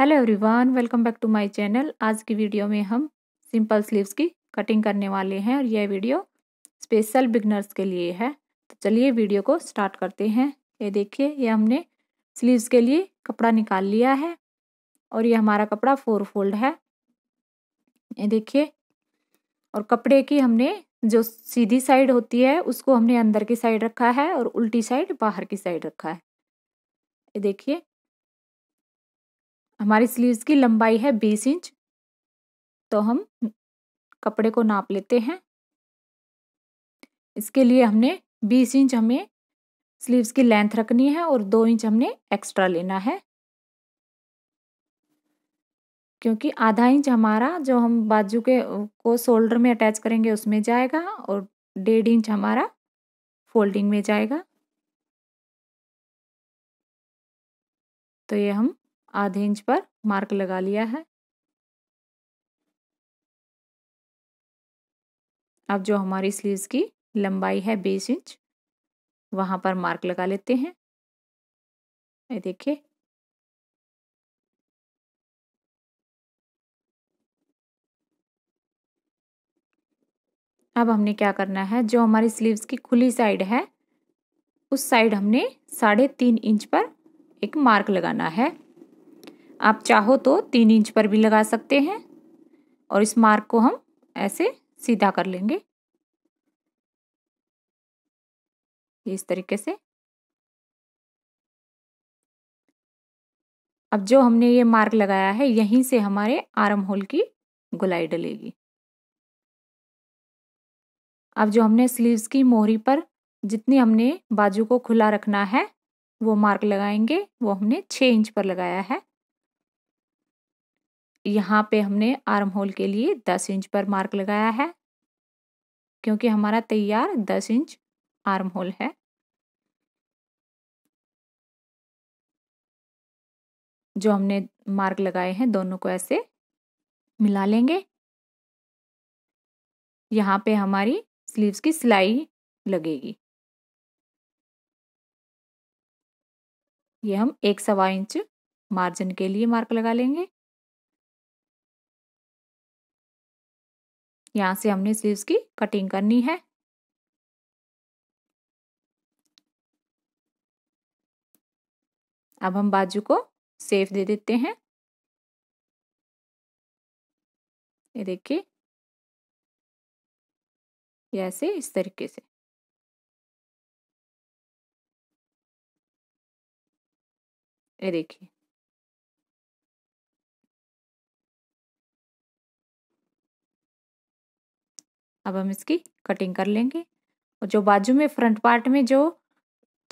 hello everyone welcome back to my channel आज की video में हम सिंपल स्लीव्स की कटिंग करने वाले हैं और यह वीडियो स्पेशल बिगनर्स के लिए है तो चलिए वीडियो को स्टार्ट करते हैं ये देखिए ये हमने स्लीव्स के लिए कपड़ा निकाल लिया है और ये हमारा कपड़ा फोर फोल्ड है ये देखिए और कपड़े की हमने जो सीधी साइड होती है उसको हमने अंदर की साइड रखा है और उल्टी साइड बाहर की साइड रखा है ये देखिए हमारी स्लीव्स की लंबाई है बीस इंच तो हम कपड़े को नाप लेते हैं इसके लिए हमने बीस इंच हमें स्लीव्स की लेंथ रखनी है और दो इंच हमने एक्स्ट्रा लेना है क्योंकि आधा इंच हमारा जो हम बाजू के को शोल्डर में अटैच करेंगे उसमें जाएगा और डेढ़ इंच हमारा फोल्डिंग में जाएगा तो ये हम आधे इंच पर मार्क लगा लिया है अब जो हमारी स्लीव्स की लंबाई है बीस इंच वहां पर मार्क लगा लेते हैं ये देखिए अब हमने क्या करना है जो हमारी स्लीव्स की खुली साइड है उस साइड हमने साढ़े तीन इंच पर एक मार्क लगाना है आप चाहो तो तीन इंच पर भी लगा सकते हैं और इस मार्क को हम ऐसे सीधा कर लेंगे इस तरीके से अब जो हमने ये मार्क लगाया है यहीं से हमारे आर्म होल की गुलाई डलेगी अब जो हमने स्लीव्स की मोहरी पर जितनी हमने बाजू को खुला रखना है वो मार्क लगाएंगे वो हमने छः इंच पर लगाया है यहाँ पे हमने आर्म होल के लिए दस इंच पर मार्क लगाया है क्योंकि हमारा तैयार दस इंच आर्म होल है जो हमने मार्क लगाए हैं दोनों को ऐसे मिला लेंगे यहाँ पे हमारी स्लीव्स की सिलाई लगेगी ये हम एक सवा इंच मार्जिन के लिए मार्क लगा लेंगे यहाँ से हमने स्लीव्स की कटिंग करनी है अब हम बाजू को सेफ दे देते हैं ये देखिए ऐसे इस तरीके से ये देखिए अब हम इसकी कटिंग कर लेंगे और जो बाजू में फ्रंट पार्ट में जो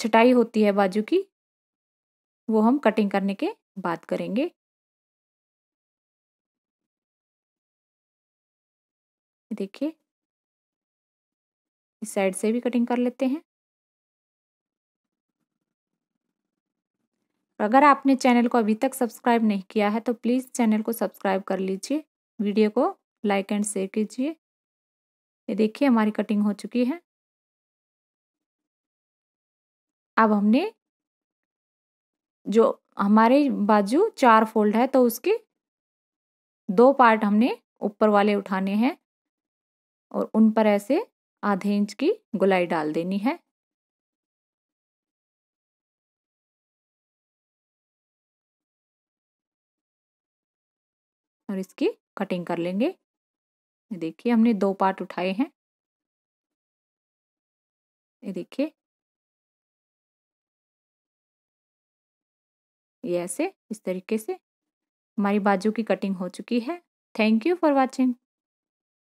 छटाई होती है बाजू की वो हम कटिंग करने के बाद करेंगे देखिए इस साइड से भी कटिंग कर लेते हैं अगर आपने चैनल को अभी तक सब्सक्राइब नहीं किया है तो प्लीज़ चैनल को सब्सक्राइब कर लीजिए वीडियो को लाइक एंड शेयर कीजिए ये देखिए हमारी कटिंग हो चुकी है अब हमने जो हमारे बाजू चार फोल्ड है तो उसके दो पार्ट हमने ऊपर वाले उठाने हैं और उन पर ऐसे आधे इंच की गुलाई डाल देनी है और इसकी कटिंग कर लेंगे देखिए हमने दो पार्ट उठाए हैं ये देखिए ये ऐसे इस तरीके से हमारी बाजू की कटिंग हो चुकी है थैंक यू फॉर वॉचिंग